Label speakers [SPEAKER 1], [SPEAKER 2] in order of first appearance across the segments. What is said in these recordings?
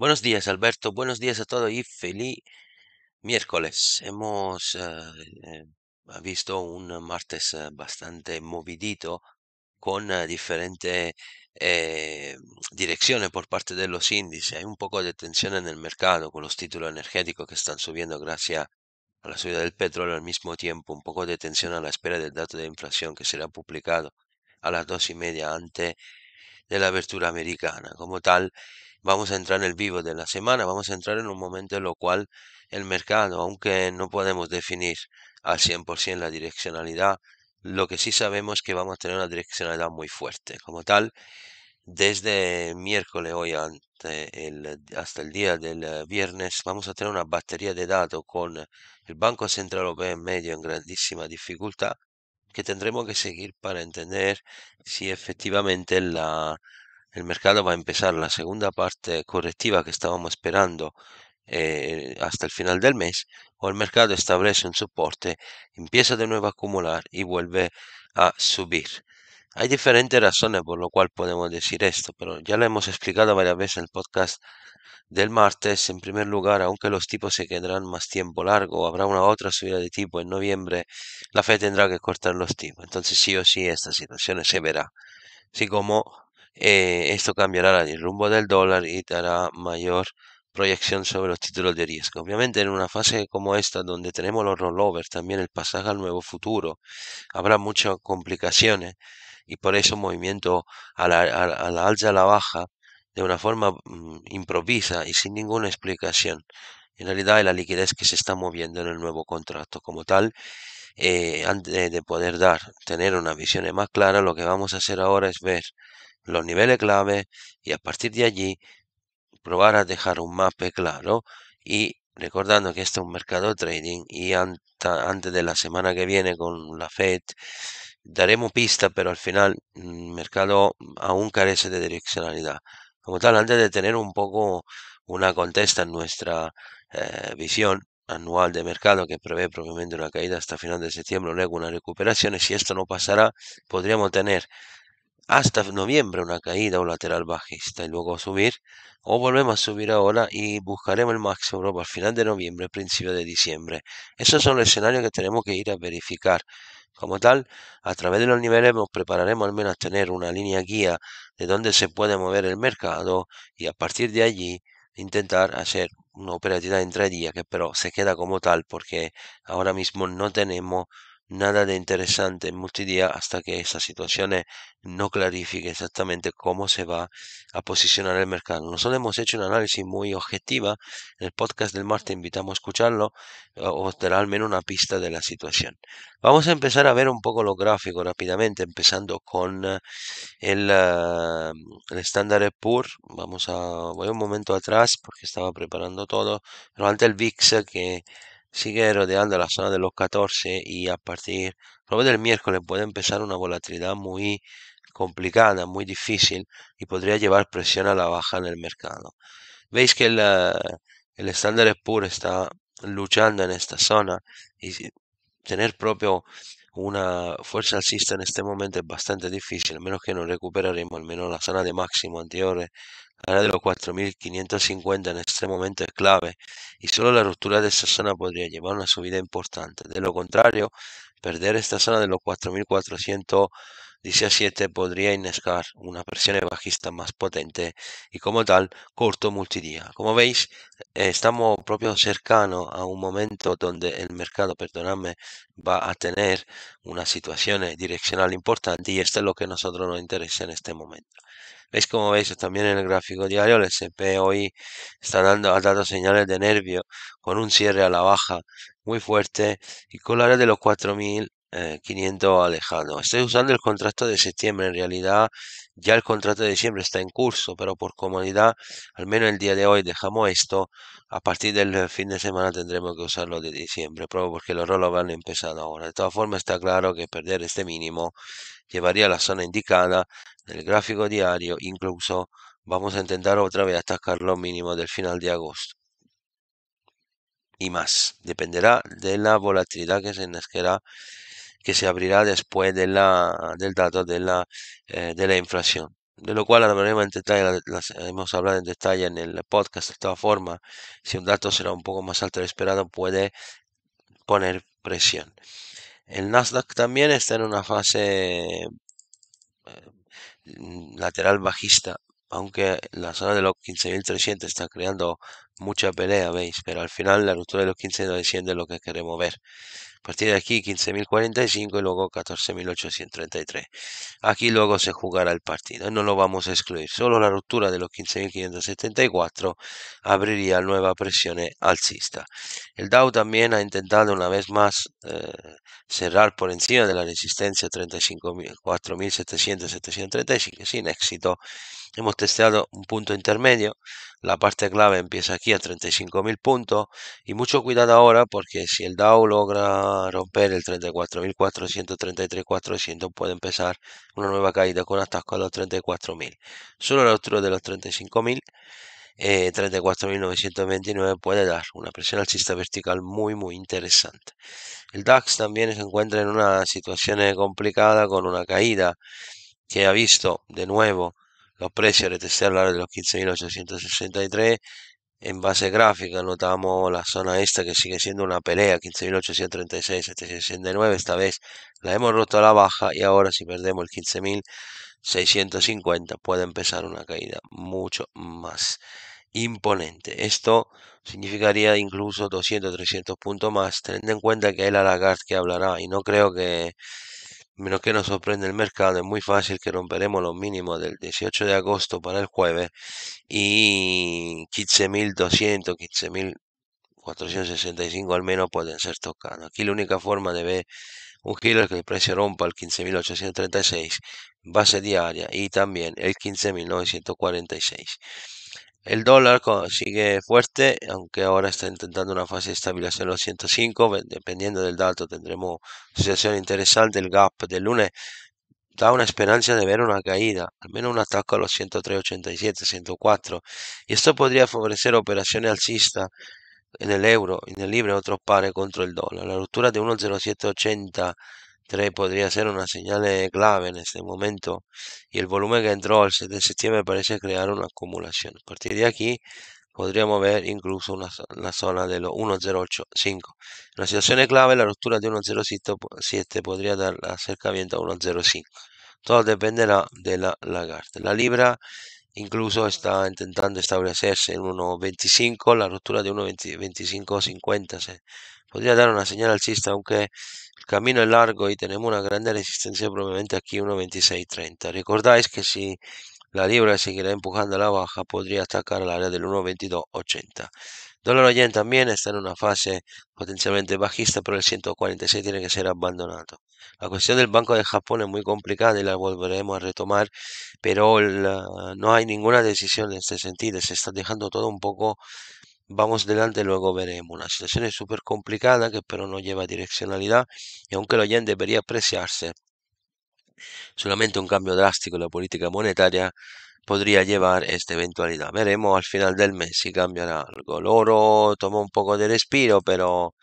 [SPEAKER 1] Buenos días, Alberto. Buenos días a todos y feliz miércoles. Hemos ah, eh, visto un martes ah, bastante movidito con ah, diferentes eh, direcciones por parte de los índices. Hay un poco de tensión en el mercado con los títulos energéticos que están subiendo gracias a la subida del petróleo al mismo tiempo. Un poco de tensión a la espera del dato de inflación que será publicado a las dos y media antes de la abertura americana. Como tal, vamos a entrar en el vivo de la semana, vamos a entrar en un momento en lo cual el mercado, aunque no podemos definir al 100% la direccionalidad, lo que sí sabemos es que vamos a tener una direccionalidad muy fuerte. Como tal, desde miércoles hoy hasta el día del eh, viernes vamos a tener una batería de datos con el Banco Central Europeo en medio en grandísima dificultad que tendremos que seguir para entender si efectivamente la, el mercado va a empezar la segunda parte correctiva que estábamos esperando eh, hasta el final del mes, o el mercado establece un soporte, empieza de nuevo a acumular y vuelve a subir. Hay diferentes razones por lo cual podemos decir esto, pero ya lo hemos explicado varias veces en el podcast del martes. En primer lugar, aunque los tipos se quedarán más tiempo largo, habrá una otra subida de tipo en noviembre, la Fed tendrá que cortar los tipos. Entonces sí o sí esta situación se verá. Así como eh, esto cambiará el rumbo del dólar y dará mayor proyección sobre los títulos de riesgo. Obviamente en una fase como esta donde tenemos los rollovers, también el pasaje al nuevo futuro, habrá muchas complicaciones y por eso movimiento a la, alza y a la baja de una forma mm, improvisa y sin ninguna explicación. En realidad es la liquidez que se está moviendo en el nuevo contrato. Como tal, eh, antes de poder dar, tener una visión más clara, lo que vamos a hacer ahora es ver los niveles clave y a partir de allí probar a dejar un mapa claro y recordando que este es un mercado trading y antes de la semana que viene con la Fed daremos pista, pero al final el mm, mercado aún carece de direccionalidad. Como tal, antes de tener un poco una contesta en nuestra eh, visión anual de mercado que prevé probablemente una caída hasta final de septiembre, luego una recuperación, y si esto no pasará, podríamos tener hasta noviembre una caída o lateral bajista y luego subir o volvemos a subir ahora y buscaremos el máximo Europa al final de noviembre, principio de diciembre. Esos son los escenarios que tenemos que ir a verificar. Como tal, a través de los niveles nos prepararemos al menos a tener una línea guía de dónde se puede mover el mercado y a partir de allí intentar hacer una operatividad en días que pero se queda como tal porque ahora mismo no tenemos nada de interesante en multidía hasta que esas situaciones no clarifique exactamente cómo se va a posicionar el mercado. Nosotros hemos hecho un análisis muy objetiva. En el podcast del martes invitamos a escucharlo o dará al menos una pista de la situación. Vamos a empezar a ver un poco los gráficos rápidamente, empezando con eh, el, eh, el Standard Poor. Vamos a, voy un momento atrás porque estaba preparando todo, pero antes el VIX eh, que sigue rodeando la zona de los 14 y a partir luego del miércoles puede empezar una volatilidad muy complicada, muy difícil y podría llevar presión a la baja en el mercado. Veis que el, el estándar puro está luchando en esta zona y tener propio una fuerza alcista en este momento es bastante difícil, a menos que no recuperaremos al menos la zona de máximo anterior Ahora de los 4.550 en este momento es clave y solo la ruptura de esta zona podría llevar una subida importante. De lo contrario, perder esta zona de los 4.417 podría innescar una presión bajista más potente y como tal corto multidía. Como veis, eh, estamos propio cercano a un momento donde el mercado, perdonadme, va a tener una situación direccional importante y esto es lo que a nosotros nos interesa en este momento. Veis como veis también en el gráfico diario, el S&P hoy está dando, dado señales de nervio con un cierre a la baja muy fuerte y con la área de los 4.500 eh, alejados. Estoy usando el contrato de septiembre, en realidad ya el contrato de diciembre está en curso, pero por comodidad, al menos el día de hoy dejamos esto. A partir del eh, fin de semana tendremos que usarlo de diciembre, porque los rolos van empezando ahora. De todas formas, está claro que perder este mínimo llevaría a la zona indicada del gráfico diario, incluso vamos a intentar otra vez atacar los mínimos del final de agosto. Y más, dependerá de la volatilidad que se que se abrirá después de la, del dato de la, eh, de la inflación. De lo cual hablaremos en detalle, hemos hablado en detalle en el podcast. De todas formas, si un dato será un poco más alto lo esperado, puede poner presión. El Nasdaq también está en una fase lateral bajista, aunque la zona de los 15.300 está creando mucha pelea, veis, pero al final la ruptura de los 15.900 es lo que queremos ver. A partir de aquí 15.045 y luego 14.833. Aquí luego se jugará el partido, no lo vamos a excluir. Solo la ruptura de los 15.574 abriría nueva presión alcista. El Dow también ha intentado una vez más eh, cerrar por encima de la resistencia 4700 735 sin éxito. Hemos testeado un punto intermedio la parte clave empieza aquí a 35.000 puntos y mucho cuidado ahora porque si el DAO logra romper el 34.433.400 puede empezar una nueva caída con atasco a los 34.000. Solo la altura de los 35.000 34.929 eh, puede dar una presión alcista vertical muy muy interesante. El DAX también se encuentra en una situación complicada con una caída que ha visto de nuevo los precios de este celular de los 15.863 en base gráfica notamos la zona esta que sigue siendo una pelea 15.836 769 esta vez la hemos roto a la baja y ahora si perdemos el 15.650 puede empezar una caída mucho más imponente esto significaría incluso 200 300 puntos más teniendo en cuenta que el la que hablará y no creo que Menos que nos sorprende el mercado es muy fácil que romperemos los mínimos del 18 de agosto para el jueves y 15.200, 15.465 al menos pueden ser tocados. Aquí la única forma de ver un giro es que el precio rompa el 15.836 base diaria y también el 15.946. El dólar sigue fuerte, aunque ahora está intentando una fase de estabilización en los 105. Dependiendo del dato, tendremos una situación interesante. El gap del lunes da una esperanza de ver una caída, al menos un ataque a los 103.87, 104. Y esto podría favorecer operaciones alcistas en el euro, en el libre, otros pares contra el dólar. La ruptura de 1.0780 3 podría ser una señal eh, clave en este momento y el volumen que entró el 7 de septiembre parece crear una acumulación. A partir de aquí podríamos ver incluso la zona de los 1085. En situación clave la ruptura de 107 podría dar acercamiento a 105. Todo dependerá de la, carta. lagarta. La libra incluso está intentando establecerse en 1.25, la ruptura de 1.25.50 podría dar una señal alcista, aunque el camino es largo y tenemos una gran resistencia probablemente aquí 1.26.30. Recordáis que si la libra seguirá empujando a la baja, podría atacar el área del 1.22.80. Dólar yen también está en una fase potencialmente bajista, pero el 146 tiene que ser abandonado. La cuestión del Banco de Japón es muy complicada y la volveremos a retomar, pero no hay ninguna decisión en este sentido. Se está dejando todo un poco vamos delante, luego veremos. La situación es súper complicada que pero no lleva direccionalidad y aunque el oyente debería apreciarse, solamente un cambio drástico en la política monetaria podría llevar esta eventualidad. Veremos al final del mes si cambiará algo. El oro tomó un poco de respiro, pero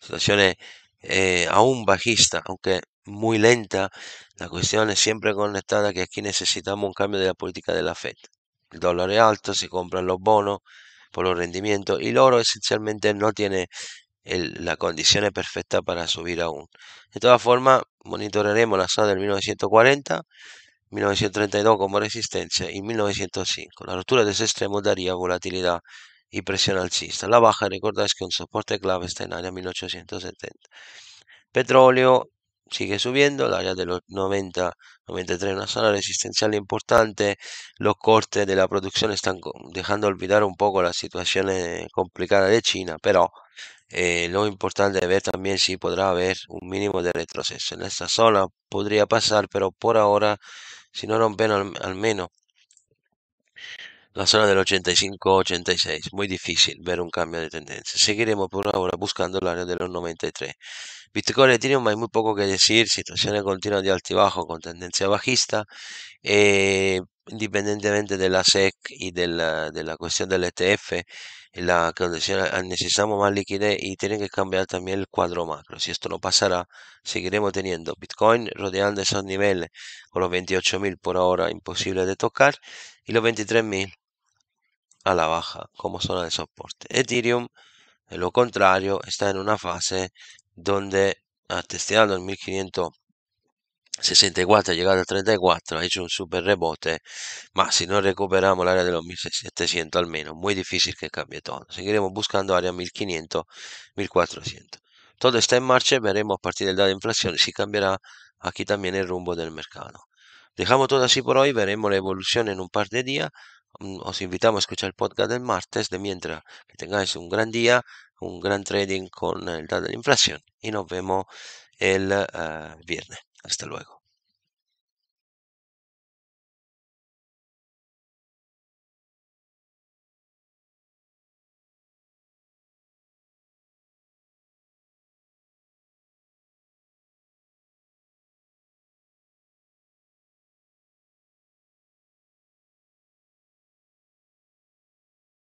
[SPEAKER 1] situación es eh, aún bajista, aunque muy lenta. La cuestión es siempre conectada que aquí necesitamos un cambio de la política de la Fed. El dólar es alto, si compran los bonos, por los rendimientos y oro esencialmente no tiene la condición perfecta para subir aún. De todas formas, monitorearemos la zona del 1940, 1932 como resistencia y 1905. La ruptura de ese extremo daría volatilidad y presión alcista. La baja, recordáis que un soporte clave está en área 1870. Petróleo sigue subiendo, la área de los 90, 93, una zona resistencial importante, los cortes de la producción están dejando olvidar un poco la situación complicada de China, pero eh, lo importante es ver también si podrá haber un mínimo de retroceso. En esta zona podría pasar, pero por ahora, si no rompen al menos la zona del 85-86. Muy difícil ver un cambio de tendencia. Seguiremos por ahora buscando el área de los 93. Bitcoin tiene muy poco que decir. Situaciones continuas de altibajo con tendencia bajista. Eh, independientemente de la SEC y de la, cuestión del ETF, la condición ah, necesitamos más liquidez y tienen que cambiar también el cuadro macro. Si esto no pasará, seguiremos teniendo Bitcoin rodeando esos niveles con los 28.000 por ahora imposible de tocar y los 23.000 a la baja como zona de soporte. Ethereum, en lo contrario, está en una fase donde ha testeado el 1564, ha llegado a 34, ha hecho un super rebote, mas si no recuperamos el área de los 1700 menos muy difícil que cambie todo. Seguiremos buscando área 1500, 1400. Todo está en marcha veremos a partir del dado de inflación si cambiará aquí también el rumbo del mercado. Dejamos todo así por hoy, veremos la evolución en un par de días Mm, os invitamos a escuchar el podcast del martes. De mientras, que tengáis un gran día, un gran trading con el dato de inflación. Y nos vemos el eh, viernes. Hasta luego.